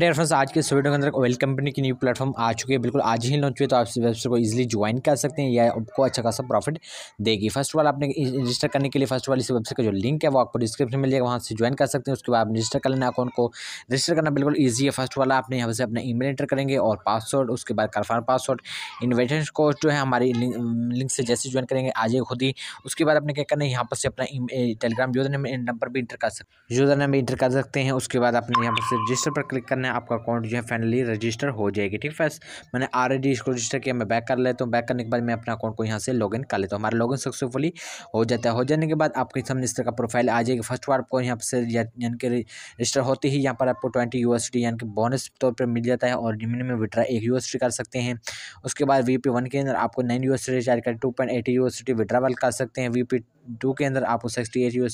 dare friends आज के इस वीडियो के अंदर ऑयल कंपनी की न्यू प्लेटफॉर्म आ चुकी है बिल्कुल आज ही लॉन्च हुई तो आप इस वेबसाइट को इजीली ज्वाइन कर सकते हैं या आपको अच्छा खासा प्रॉफिट देगी फर्स्ट ऑफ ऑल आपने रजिस्टर करने के लिए फर्स्ट ऑफ ऑल इस वेबसाइट का जो लिंक है वो आपको डिस्क्रिप्शन में मिलेगा वहाँ से ज्वाइन कर सकते हैं उसके बाद आप रजिस्टर कर लेना अकाउंट को रजिस्टर करना बिल्कुल ईजी है फर्स्ट वाला आपने यहाँ से अपना ईमेल एंटर करेंगे और पासवर्ड उसके बाद कन्फर्म पासवर्ड इन्वेटेशन कोड जो है हमारी लिंक से जैसे ज्वाइन करेंगे आज ही खुद ही उसके बाद आपने क्या करना है यहाँ पर से अपना टेलीग्राम यूजर नेम नंबर भी इंटर कर सकते यूजर नेम भी इंटर कर सकते हैं उसके बाद आपने यहाँ पर से रजिस्टर पर क्लिक करना है आपका अकाउंट जो है फाइनली रजिस्टर हो जाएगी ठीक है मैंने ऑलरेडी इसको रजिस्टर किया मैं बैक कर लेता हूँ बैक करने के बाद मैं अपना अकाउंट को यहाँ से लॉगिन कर लेता हूँ हमारा लॉगिन सक्सेसफुली हो जाता है हो जाने के बाद आपके सामने इस तरह का प्रोफाइल आ जाएगी फर्स्ट बार आपको यहाँ से यानी कि रजिस्टर होते ही यहाँ पर आपको ट्वेंटी यू यानी कि बोनस तौर पर मिल जाता है और मिनिमम विड्रा एक यू कर सकते हैं उसके बाद वी वन के अंदर आपको नाइन यू रिचार्ज कर two point eighty U withdrawal कर सकते हैं वी पी टू के अंदर आपको सिक्सटी एट यू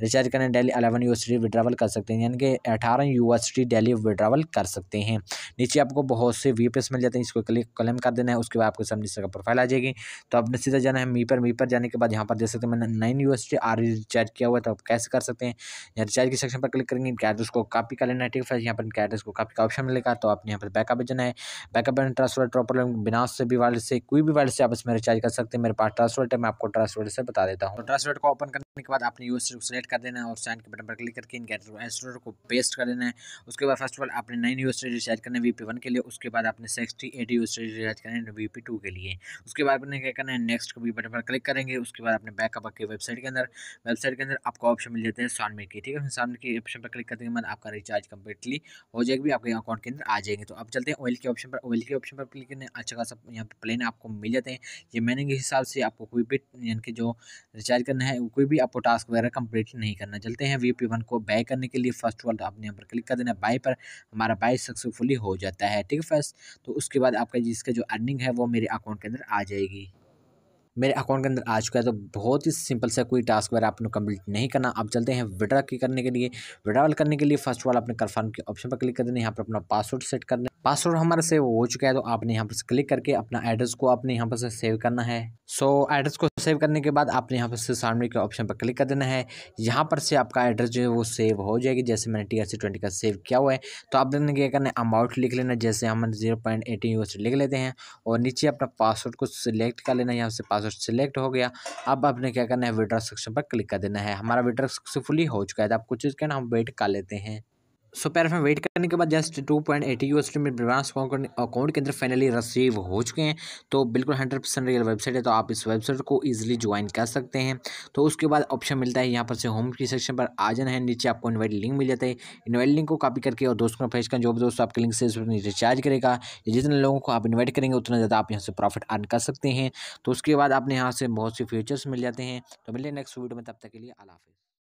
रिचार्ज करने डेली अलेवन यू विड्रावल कर सकते हैं यानी कि अठारह यू डेली विड्रा ट्रैवल कर सकते हैं नीचे आपको बहुत से वी मिल जाते हैं इसको क्लिक क्लेम कर देना है उसके बाद आपके सामने इसका प्रोफाइल आ जाएगी तो आपने सीधा जाना है मी पर मी पर जाने के बाद यहाँ पर देख सकते हैं मैंने नई यूनिवर्सिटी आर रिचार्ज किया हुआ है तो आप कैसे कर सकते हैं यहाँ रिचार्ज के सेक्शन पर क्लिक करेंगे इनके एड्रेस को कापी कर लेना ठीक है यहाँ पर इनके एड्रेस को कापी का ऑप्शन मिलेगा तो आपने यहाँ पर बैकअप जाना है बैकअप एंड ट्रांसफर प्रॉपर बिना से भी वाले से कोई भी वाले से आप इसमें रिचार्ज कर सकते हैं मेरे पास ट्रांसफर है मैं आपको ट्रांसफर से बता देता हूँ तो ट्रांसफर को ओपन करने के बाद आपने यूएस को सिलेक्ट कर देना है और साइन के बटन पर क्लिक करके इनके एड्रेस को पेस्ट कर देना है उसके बाद फर्स्ट पर आपने नाइन यू रिचार्ज करना है वी वन के लिए उसके बाद आपने सिक्सटी एट यू रिचार्ज करना है वी टू के लिए उसके बाद आपने क्या करना है नेक्स्ट वी बटन पर क्लिक करेंगे उसके बाद आपने बैकअप आपके वेबसाइट के अंदर वेबसाइट के अंदर आपको ऑप्शन मिल जाते हैं सामने की ठीक है सामने की ऑप्शन पर क्लिक करते हैं आपका रिचार्ज कंप्लीटली हो जाएगी आपके अकाउंट के अंदर आ जाएंगे तो आप चलते हैं ऑयल के ऑप्शन पर ऑयल के ऑप्शन पर क्लिक करने अच्छा खासा यहाँ पर प्लेन आपको मिल जाते हैं ये मैंने के हिसाब से आपको कोई भी यानी कि जो रिचार्ज करना है कोई भी आपको टास्क वगैरह कंप्लीट नहीं करना चलते हैं वी पी वन को बाय करने के लिए फर्स्ट ऑल आपने यहाँ पर क्लिक कर देना बाय पर हमारा बाई सक्सेसफुली हो जाता है ठीक है फ्रेंड्स तो उसके बाद आपका जिसका जो अर्निंग है वो मेरे अकाउंट के अंदर आ जाएगी मेरे अकाउंट के अंदर आ चुका है तो बहुत ही सिंपल सा कोई टास्क वगैरह आपने कंप्लीट नहीं करना आप चलते हैं विड्रा की करने के लिए विड्रावल करने के लिए फर्स्ट ऑफ ऑल आपने कन्फर्म के ऑप्शन पर क्लिक कर देना यहाँ पर अपना पासवर्ड सेट करना पासवर्ड हमारा सेव हो चुका है तो आपने यहाँ पर क्लिक करके अपना एड्रेस को आपने यहाँ पर से सेव करना है सो so, एड्रेस को सेव करने के बाद आपने यहाँ पर से सामने के ऑप्शन पर क्लिक कर देना है यहाँ पर से आपका एड्रेस जो है वो सेव हो जाएगी जैसे मैंने टी आर सी ट्वेंटी का सेव किया हुआ है तो आपने क्या करना है अमाउंट लिख लेना जैसे हम जीरो पॉइंट लिख लेते हैं और नीचे अपना पासवर्ड को सिलेक्ट कर लेना है यहाँ से पासवर्ड सिलेक्ट हो गया अब आपने क्या करना है विड्रा सेक्शन पर क्लिक कर देना है हमारा विड्रा सक्सेसफुली हो चुका है तो आप कुछ कहना हम वेट कर लेते हैं सो पैर में वेट करने के बाद just two point eighty U S में ब्रांस अकाउंट के अंदर फाइनली रिसीव हो चुके हैं तो बिल्कुल हंड्रेड परसेंट रियल वेबसाइट है तो आप इस वेबसाइट को ईजिली ज्वाइन कर सकते हैं तो उसके बाद ऑप्शन मिलता है यहाँ पर से होम की सेक्शन पर आ जाना है नीचे आपको इन्वाइट लिंक मिल जाता है इन्वाइट लिंक को कॉपी करके और दोस्तों को भेज कर जो भी आपके लिंक से नीचे चार्ज करेगा या जितने लोगों को आप इन्वाइट करेंगे उतना ज़्यादा आप यहाँ से प्रॉफिट अर्न कर सकते हैं तो उसके बाद आपने यहाँ से बहुत से फीचर्स मिल जाते हैं तो मिलते हैं नेक्स्ट वीडियो में तब तक के लिए अला